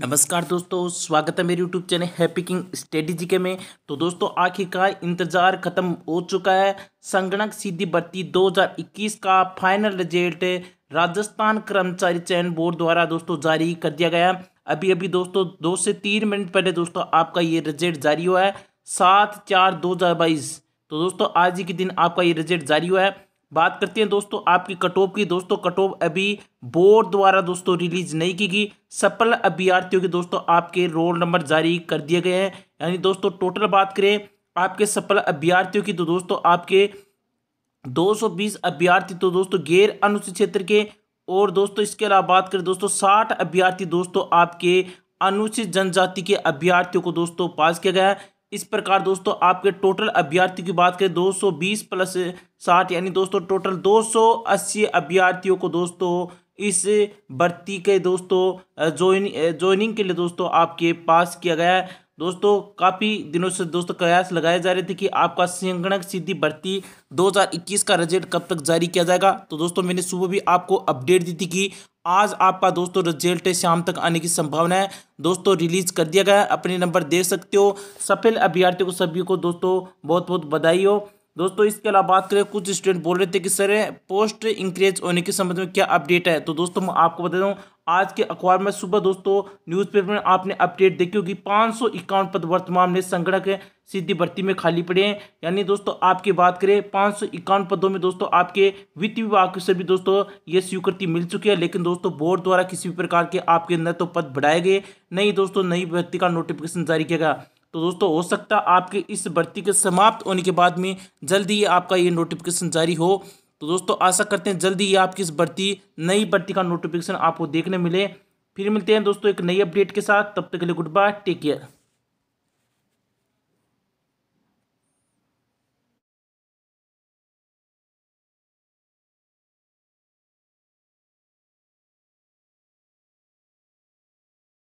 नमस्कार दोस्तों स्वागत है मेरे YouTube channel happy king strategy के में तो दोस्तों आखिरकार इंतजार खत्म हो चुका है संगणक सीधी भर्ती 2021 का फाइनल रिजल्ट राजस्थान कर्मचारी चयन बोर्ड द्वारा दोस्तों जारी कर दिया गया अभी अभी दोस्तों दो से तीन मिनट पहले दोस्तों आपका ये रिजल्ट जारी हुआ है सात चार दो तो दोस्तों आज ही के दिन आपका ये रिजल्ट जारी हुआ है बात करते हैं दोस्तों आपकी कटोप की दोस्तों कटोप अभी बोर्ड द्वारा दोस्तों रिलीज नहीं की गई सफल अभ्यर्थियों के दोस्तों आपके रोल नंबर जारी कर दिए गए हैं यानी दोस्तों टोटल बात करें आपके सफल अभ्यर्थियों की तो दोस्तों आपके 220 अभ्यर्थी तो दोस्तों गैर अनुसूचित क्षेत्र के और दोस्तों इसके अलावा बात करें दोस्तों साठ अभ्यर्थी दोस्तों आपके अनुसूचित जनजाति के अभ्यर्थियों को दोस्तों पास किया गया है इस प्रकार दोस्तों आपके टोटल अभ्यर्थी की बात करें 220 प्लस 60 यानी दोस्तों टोटल 280 अभ्यर्थियों को दोस्तों इस भर्ती के दोस्तों जोइन जोईन, के लिए दोस्तों आपके पास किया गया है दोस्तों काफ़ी दिनों से दोस्तों कयास लगाए जा रहे थे कि आपका संगणक सिद्धि भर्ती 2021 का रिजल्ट कब तक जारी किया जाएगा तो दोस्तों मैंने सुबह भी आपको अपडेट दी थी कि आज आपका दोस्तों रिजल्ट शाम तक आने की संभावना है दोस्तों रिलीज कर दिया गया है अपने नंबर देख सकते हो सफल अभ्यर्थियों को सभी को दोस्तों बहुत बहुत बधाई हो दोस्तों इसके अलावा बात करें कुछ स्टूडेंट बोल रहे थे कि सर पोस्ट इंक्रीज होने के संबंध में क्या अपडेट है तो दोस्तों मैं आपको बता दूँ आज के अखबार में सुबह दोस्तों न्यूज़पेपर में आपने अपडेट देखी होगी पाँच सौ इक्यावन पद वर्तमान में संगठक सीधी भर्ती में खाली पड़े हैं यानी दोस्तों आपकी बात करें पाँच सौ इक्यावन पदों में दोस्तों आपके वित्त विभाग के भी दोस्तों ये स्वीकृति मिल चुकी है लेकिन दोस्तों बोर्ड द्वारा किसी भी प्रकार के आपके न तो पद बढ़ाए गए नहीं दोस्तों नई भर्ती का नोटिफिकेशन जारी किया गया तो दोस्तों हो सकता है आपके इस भर्ती के समाप्त होने के बाद में जल्दी ही आपका ये नोटिफिकेशन जारी हो तो दोस्तों आशा करते हैं जल्दी ही आपकी इस भर्ती नई भर्ती का नोटिफिकेशन आपको देखने मिले फिर मिलते हैं दोस्तों एक नई अपडेट के साथ तब तक के लिए गुड बाय टेक केयर